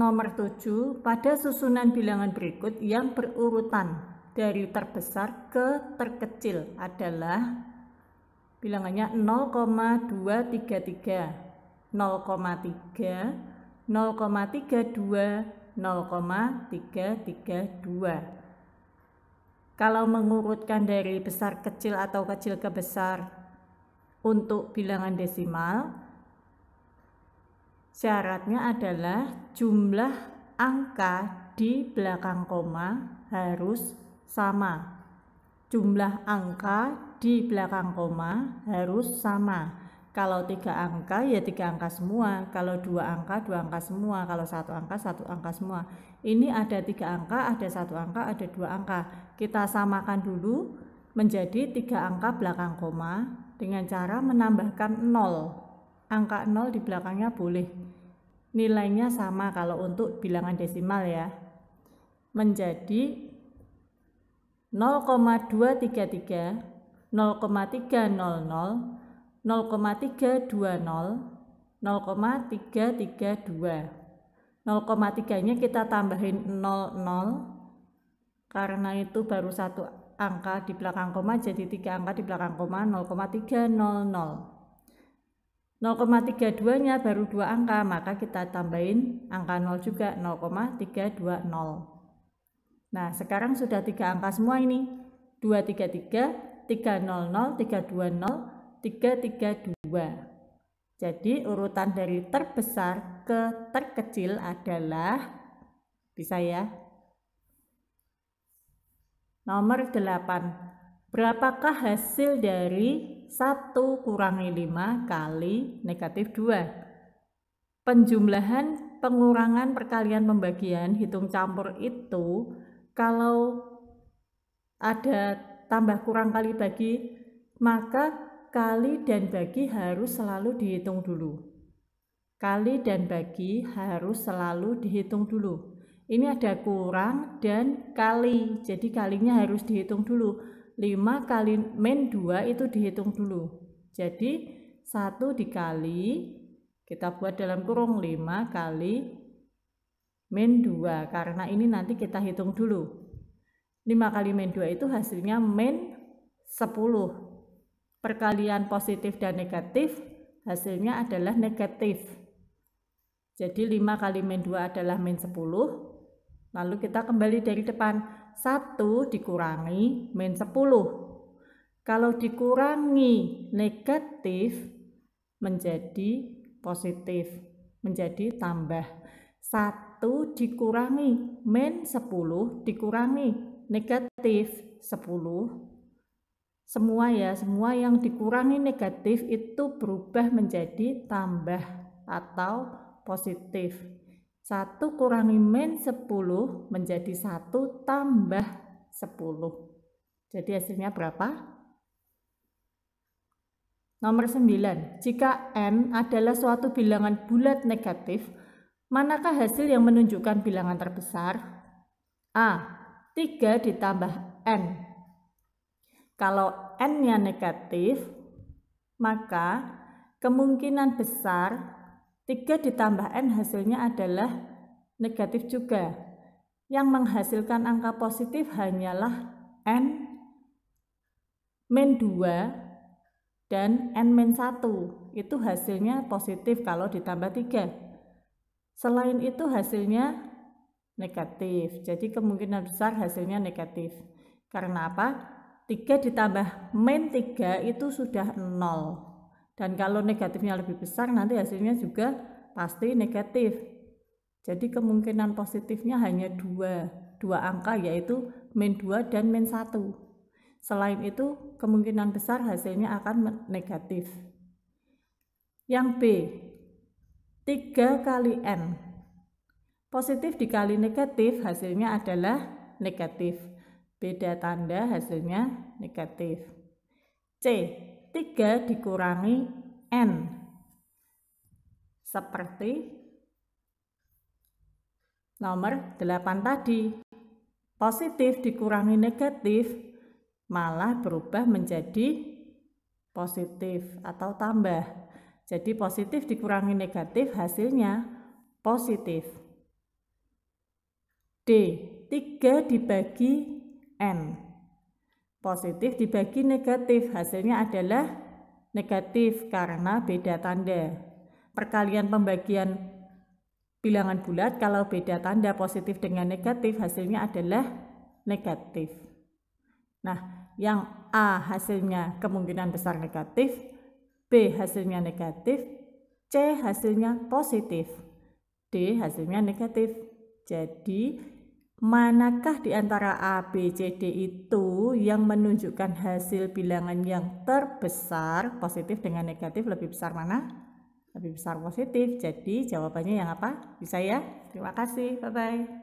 Nomor 7 pada susunan bilangan berikut yang berurutan dari terbesar ke terkecil adalah bilangannya 0,233, 0,3, 0,32, 0,332. Kalau mengurutkan dari besar kecil atau kecil ke besar untuk bilangan desimal, Syaratnya adalah jumlah angka di belakang koma harus sama. Jumlah angka di belakang koma harus sama. Kalau tiga angka ya tiga angka semua, kalau dua angka dua angka semua, kalau satu angka satu angka semua. Ini ada tiga angka, ada satu angka, ada dua angka. Kita samakan dulu menjadi tiga angka belakang koma dengan cara menambahkan nol angka 0 di belakangnya boleh. Nilainya sama kalau untuk bilangan desimal ya. Menjadi 0,233, 0,300, 0,320, 0,332. 0,3-nya kita tambahin 00 karena itu baru satu angka di belakang koma jadi tiga angka di belakang koma 0,300. 0,32 nya baru dua angka maka kita tambahin angka 0 juga 0,320 nah sekarang sudah tiga angka semua ini 233 300 320 332 jadi urutan dari terbesar ke terkecil adalah bisa ya nomor 8 berapakah hasil dari 1 kurangi 5 kali negatif 2. Penjumlahan pengurangan perkalian pembagian hitung campur itu kalau ada tambah kurang kali bagi maka kali dan bagi harus selalu dihitung dulu. Kali dan bagi harus selalu dihitung dulu. Ini ada kurang dan kali, jadi kalinya harus dihitung dulu 5 kali min 2 itu dihitung dulu. Jadi 1 dikali kita buat dalam kurung 5 kali min 2 karena ini nanti kita hitung dulu. 5 kali min 2 itu hasilnya min 10. Perkalian positif dan negatif hasilnya adalah negatif. Jadi 5 kali min 2 adalah min 10. Lalu kita kembali dari depan. 1 dikurangi min 10. Kalau dikurangi negatif menjadi positif, menjadi tambah. 1 dikurangi min 10 dikurangi negatif 10 semua ya, semua yang dikurangi negatif itu berubah menjadi tambah atau positif. 1 kurangi min 10 menjadi 1 tambah 10. Jadi hasilnya berapa? Nomor 9. Jika n adalah suatu bilangan bulat negatif, manakah hasil yang menunjukkan bilangan terbesar? A. 3 ditambah n. Kalau n-nya negatif, maka kemungkinan besar 3 ditambah N hasilnya adalah negatif juga. Yang menghasilkan angka positif hanyalah N min 2 dan N min 1. Itu hasilnya positif kalau ditambah 3. Selain itu hasilnya negatif. Jadi kemungkinan besar hasilnya negatif. Karena apa? 3 ditambah min 3 itu sudah 0. Dan kalau negatifnya lebih besar, nanti hasilnya juga pasti negatif. Jadi kemungkinan positifnya hanya dua, dua angka yaitu min 2 dan min 1. Selain itu, kemungkinan besar hasilnya akan negatif. Yang B, 3 kali N. Positif dikali negatif hasilnya adalah negatif. Beda tanda hasilnya negatif. C, 3 dikurangi N seperti nomor 8 tadi. Positif dikurangi negatif malah berubah menjadi positif atau tambah. Jadi positif dikurangi negatif hasilnya positif. D. 3 dibagi N positif dibagi negatif hasilnya adalah negatif karena beda tanda perkalian pembagian bilangan bulat kalau beda tanda positif dengan negatif hasilnya adalah negatif nah yang A hasilnya kemungkinan besar negatif B hasilnya negatif C hasilnya positif D hasilnya negatif jadi manakah di antara A, B, C, D itu yang menunjukkan hasil bilangan yang terbesar positif dengan negatif lebih besar mana? Lebih besar positif. Jadi jawabannya yang apa? Bisa ya? Terima kasih. Bye-bye.